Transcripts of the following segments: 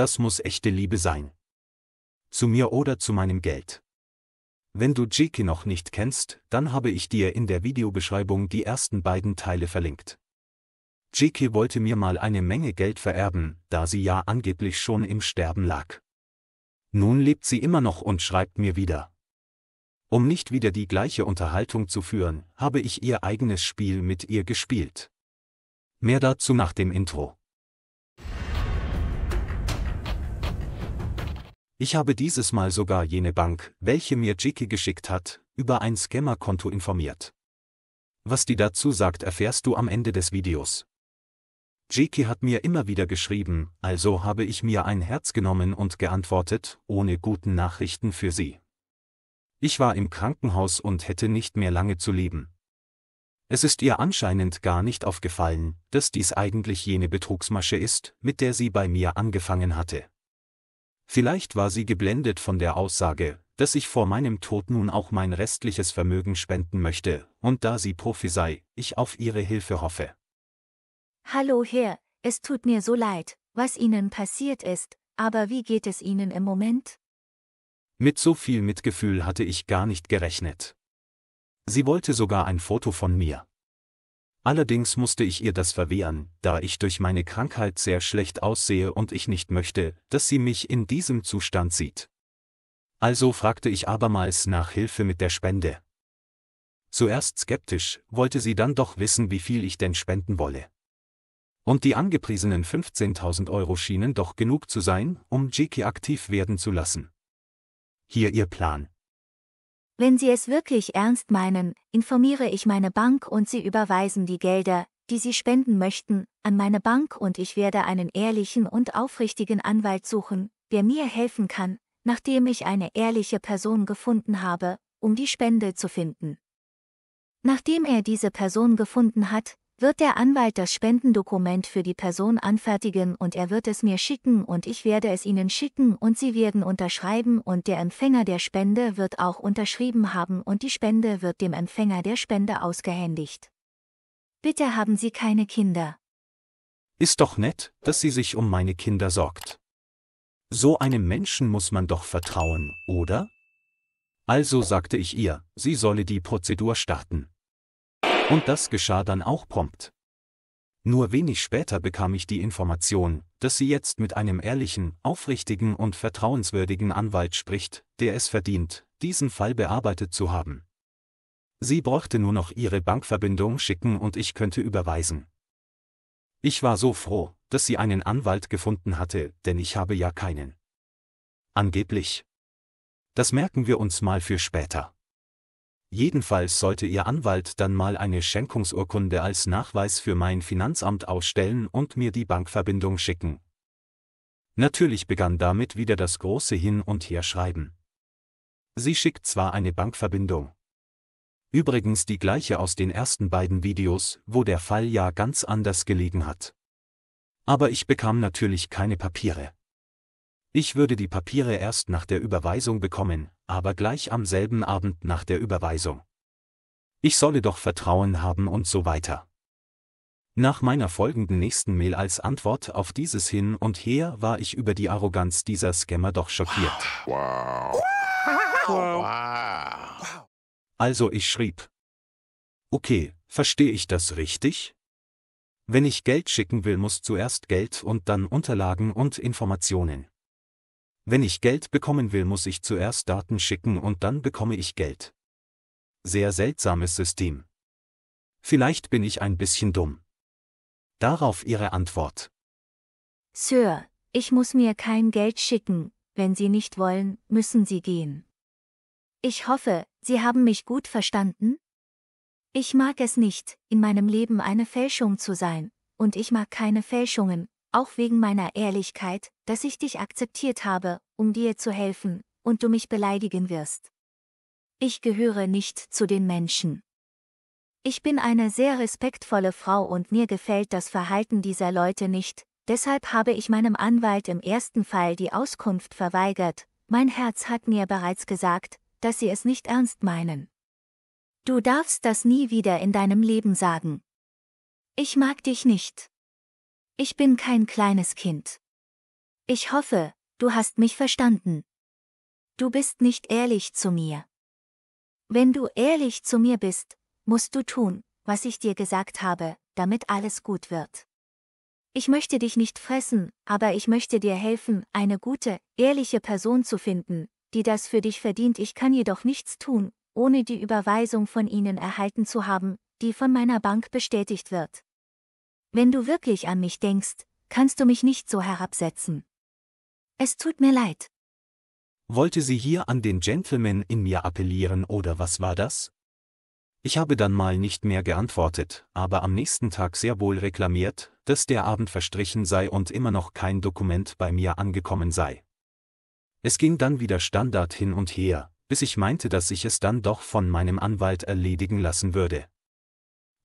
Das muss echte Liebe sein. Zu mir oder zu meinem Geld. Wenn du Jiki noch nicht kennst, dann habe ich dir in der Videobeschreibung die ersten beiden Teile verlinkt. Jiki wollte mir mal eine Menge Geld vererben, da sie ja angeblich schon im Sterben lag. Nun lebt sie immer noch und schreibt mir wieder. Um nicht wieder die gleiche Unterhaltung zu führen, habe ich ihr eigenes Spiel mit ihr gespielt. Mehr dazu nach dem Intro. Ich habe dieses Mal sogar jene Bank, welche mir Jiki geschickt hat, über ein Scammer-Konto informiert. Was die dazu sagt, erfährst du am Ende des Videos. Jiki hat mir immer wieder geschrieben, also habe ich mir ein Herz genommen und geantwortet, ohne guten Nachrichten für sie. Ich war im Krankenhaus und hätte nicht mehr lange zu leben. Es ist ihr anscheinend gar nicht aufgefallen, dass dies eigentlich jene Betrugsmasche ist, mit der sie bei mir angefangen hatte. Vielleicht war sie geblendet von der Aussage, dass ich vor meinem Tod nun auch mein restliches Vermögen spenden möchte, und da sie Profi sei, ich auf ihre Hilfe hoffe. Hallo Herr, es tut mir so leid, was Ihnen passiert ist, aber wie geht es Ihnen im Moment? Mit so viel Mitgefühl hatte ich gar nicht gerechnet. Sie wollte sogar ein Foto von mir. Allerdings musste ich ihr das verwehren, da ich durch meine Krankheit sehr schlecht aussehe und ich nicht möchte, dass sie mich in diesem Zustand sieht. Also fragte ich abermals nach Hilfe mit der Spende. Zuerst skeptisch, wollte sie dann doch wissen, wie viel ich denn spenden wolle. Und die angepriesenen 15.000 Euro schienen doch genug zu sein, um Jiki aktiv werden zu lassen. Hier ihr Plan. Wenn Sie es wirklich ernst meinen, informiere ich meine Bank und Sie überweisen die Gelder, die Sie spenden möchten, an meine Bank und ich werde einen ehrlichen und aufrichtigen Anwalt suchen, der mir helfen kann, nachdem ich eine ehrliche Person gefunden habe, um die Spende zu finden. Nachdem er diese Person gefunden hat, wird der Anwalt das Spendendokument für die Person anfertigen und er wird es mir schicken und ich werde es Ihnen schicken und Sie werden unterschreiben und der Empfänger der Spende wird auch unterschrieben haben und die Spende wird dem Empfänger der Spende ausgehändigt. Bitte haben Sie keine Kinder. Ist doch nett, dass sie sich um meine Kinder sorgt. So einem Menschen muss man doch vertrauen, oder? Also sagte ich ihr, sie solle die Prozedur starten. Und das geschah dann auch prompt. Nur wenig später bekam ich die Information, dass sie jetzt mit einem ehrlichen, aufrichtigen und vertrauenswürdigen Anwalt spricht, der es verdient, diesen Fall bearbeitet zu haben. Sie brauchte nur noch ihre Bankverbindung schicken und ich könnte überweisen. Ich war so froh, dass sie einen Anwalt gefunden hatte, denn ich habe ja keinen. Angeblich. Das merken wir uns mal für später. Jedenfalls sollte Ihr Anwalt dann mal eine Schenkungsurkunde als Nachweis für mein Finanzamt ausstellen und mir die Bankverbindung schicken. Natürlich begann damit wieder das große Hin- und Herschreiben. Sie schickt zwar eine Bankverbindung. Übrigens die gleiche aus den ersten beiden Videos, wo der Fall ja ganz anders gelegen hat. Aber ich bekam natürlich keine Papiere. Ich würde die Papiere erst nach der Überweisung bekommen, aber gleich am selben Abend nach der Überweisung. Ich solle doch Vertrauen haben und so weiter. Nach meiner folgenden nächsten Mail als Antwort auf dieses Hin und Her war ich über die Arroganz dieser Scammer doch schockiert. Wow. Wow. Also ich schrieb. Okay, verstehe ich das richtig? Wenn ich Geld schicken will, muss zuerst Geld und dann Unterlagen und Informationen. Wenn ich Geld bekommen will, muss ich zuerst Daten schicken und dann bekomme ich Geld. Sehr seltsames System. Vielleicht bin ich ein bisschen dumm. Darauf Ihre Antwort. Sir, ich muss mir kein Geld schicken, wenn Sie nicht wollen, müssen Sie gehen. Ich hoffe, Sie haben mich gut verstanden? Ich mag es nicht, in meinem Leben eine Fälschung zu sein, und ich mag keine Fälschungen, auch wegen meiner Ehrlichkeit, dass ich dich akzeptiert habe, um dir zu helfen, und du mich beleidigen wirst. Ich gehöre nicht zu den Menschen. Ich bin eine sehr respektvolle Frau und mir gefällt das Verhalten dieser Leute nicht, deshalb habe ich meinem Anwalt im ersten Fall die Auskunft verweigert, mein Herz hat mir bereits gesagt, dass sie es nicht ernst meinen. Du darfst das nie wieder in deinem Leben sagen. Ich mag dich nicht. Ich bin kein kleines Kind. Ich hoffe, du hast mich verstanden. Du bist nicht ehrlich zu mir. Wenn du ehrlich zu mir bist, musst du tun, was ich dir gesagt habe, damit alles gut wird. Ich möchte dich nicht fressen, aber ich möchte dir helfen, eine gute, ehrliche Person zu finden, die das für dich verdient. Ich kann jedoch nichts tun, ohne die Überweisung von ihnen erhalten zu haben, die von meiner Bank bestätigt wird. Wenn du wirklich an mich denkst, kannst du mich nicht so herabsetzen. Es tut mir leid. Wollte sie hier an den Gentleman in mir appellieren oder was war das? Ich habe dann mal nicht mehr geantwortet, aber am nächsten Tag sehr wohl reklamiert, dass der Abend verstrichen sei und immer noch kein Dokument bei mir angekommen sei. Es ging dann wieder Standard hin und her, bis ich meinte, dass ich es dann doch von meinem Anwalt erledigen lassen würde.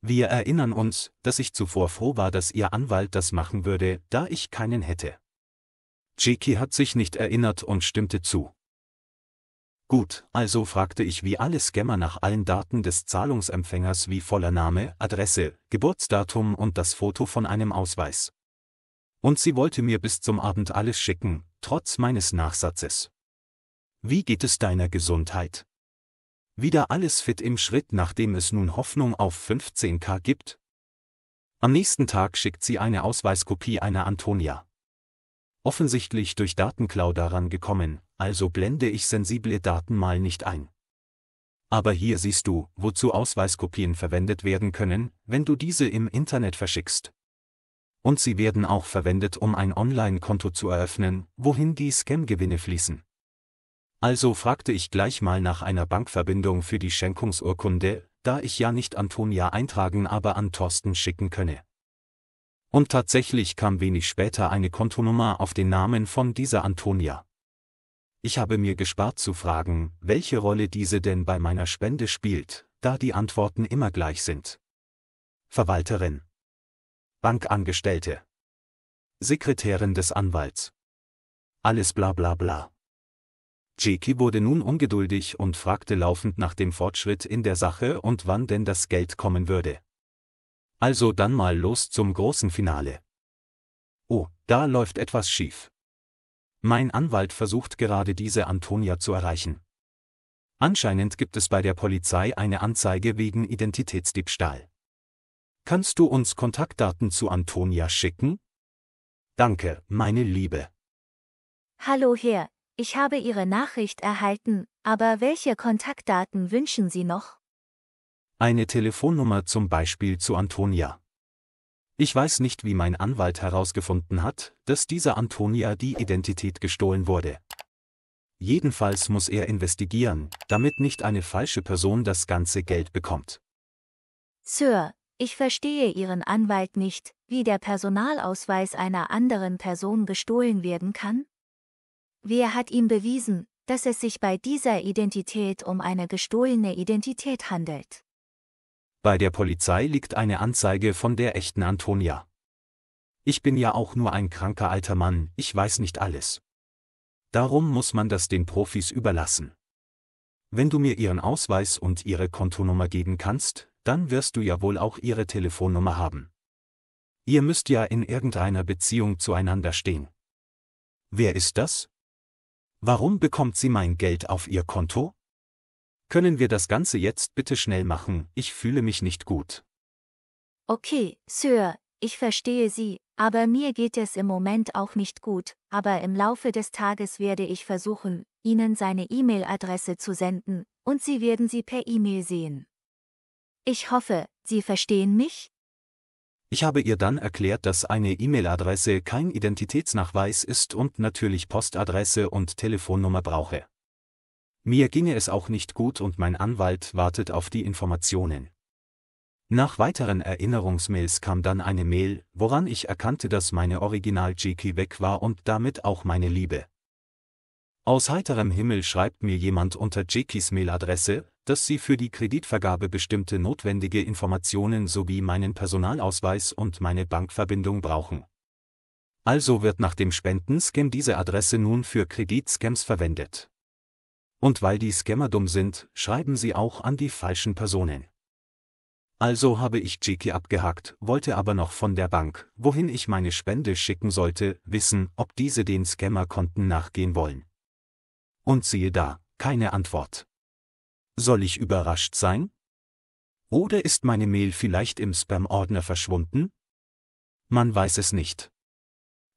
Wir erinnern uns, dass ich zuvor froh war, dass ihr Anwalt das machen würde, da ich keinen hätte. Jiki hat sich nicht erinnert und stimmte zu. Gut, also fragte ich wie alle Scammer nach allen Daten des Zahlungsempfängers wie voller Name, Adresse, Geburtsdatum und das Foto von einem Ausweis. Und sie wollte mir bis zum Abend alles schicken, trotz meines Nachsatzes. Wie geht es deiner Gesundheit? Wieder alles fit im Schritt, nachdem es nun Hoffnung auf 15k gibt? Am nächsten Tag schickt sie eine Ausweiskopie einer Antonia. Offensichtlich durch Datenklau daran gekommen, also blende ich sensible Daten mal nicht ein. Aber hier siehst du, wozu Ausweiskopien verwendet werden können, wenn du diese im Internet verschickst. Und sie werden auch verwendet, um ein Online-Konto zu eröffnen, wohin die Scam-Gewinne fließen. Also fragte ich gleich mal nach einer Bankverbindung für die Schenkungsurkunde, da ich ja nicht Antonia eintragen, aber an Thorsten schicken könne. Und tatsächlich kam wenig später eine Kontonummer auf den Namen von dieser Antonia. Ich habe mir gespart zu fragen, welche Rolle diese denn bei meiner Spende spielt, da die Antworten immer gleich sind. Verwalterin. Bankangestellte. Sekretärin des Anwalts. Alles bla bla bla. Jeki wurde nun ungeduldig und fragte laufend nach dem Fortschritt in der Sache und wann denn das Geld kommen würde. Also dann mal los zum großen Finale. Oh, da läuft etwas schief. Mein Anwalt versucht gerade diese Antonia zu erreichen. Anscheinend gibt es bei der Polizei eine Anzeige wegen Identitätsdiebstahl. Kannst du uns Kontaktdaten zu Antonia schicken? Danke, meine Liebe. Hallo Herr, ich habe Ihre Nachricht erhalten, aber welche Kontaktdaten wünschen Sie noch? Eine Telefonnummer zum Beispiel zu Antonia. Ich weiß nicht, wie mein Anwalt herausgefunden hat, dass dieser Antonia die Identität gestohlen wurde. Jedenfalls muss er investigieren, damit nicht eine falsche Person das ganze Geld bekommt. Sir, ich verstehe Ihren Anwalt nicht, wie der Personalausweis einer anderen Person gestohlen werden kann? Wer hat ihm bewiesen, dass es sich bei dieser Identität um eine gestohlene Identität handelt? Bei der Polizei liegt eine Anzeige von der echten Antonia. Ich bin ja auch nur ein kranker alter Mann, ich weiß nicht alles. Darum muss man das den Profis überlassen. Wenn du mir ihren Ausweis und ihre Kontonummer geben kannst, dann wirst du ja wohl auch ihre Telefonnummer haben. Ihr müsst ja in irgendeiner Beziehung zueinander stehen. Wer ist das? Warum bekommt sie mein Geld auf ihr Konto? Können wir das Ganze jetzt bitte schnell machen, ich fühle mich nicht gut. Okay, Sir, ich verstehe Sie, aber mir geht es im Moment auch nicht gut, aber im Laufe des Tages werde ich versuchen, Ihnen seine E-Mail-Adresse zu senden, und Sie werden sie per E-Mail sehen. Ich hoffe, Sie verstehen mich? Ich habe ihr dann erklärt, dass eine E-Mail-Adresse kein Identitätsnachweis ist und natürlich Postadresse und Telefonnummer brauche. Mir ginge es auch nicht gut und mein Anwalt wartet auf die Informationen. Nach weiteren Erinnerungsmails kam dann eine Mail, woran ich erkannte, dass meine Original-Jiki weg war und damit auch meine Liebe. Aus heiterem Himmel schreibt mir jemand unter Jikis Mailadresse, dass sie für die Kreditvergabe bestimmte notwendige Informationen sowie meinen Personalausweis und meine Bankverbindung brauchen. Also wird nach dem Spendenscam diese Adresse nun für Kreditscams verwendet. Und weil die Scammer dumm sind, schreiben sie auch an die falschen Personen. Also habe ich Jiki abgehakt, wollte aber noch von der Bank, wohin ich meine Spende schicken sollte, wissen, ob diese den Scammer-Konten nachgehen wollen. Und siehe da, keine Antwort. Soll ich überrascht sein? Oder ist meine Mail vielleicht im Spam-Ordner verschwunden? Man weiß es nicht.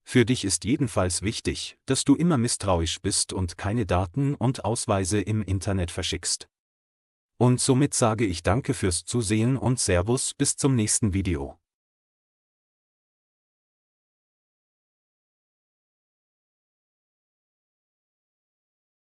Für dich ist jedenfalls wichtig, dass du immer misstrauisch bist und keine Daten und Ausweise im Internet verschickst. Und somit sage ich danke fürs Zusehen und Servus bis zum nächsten Video.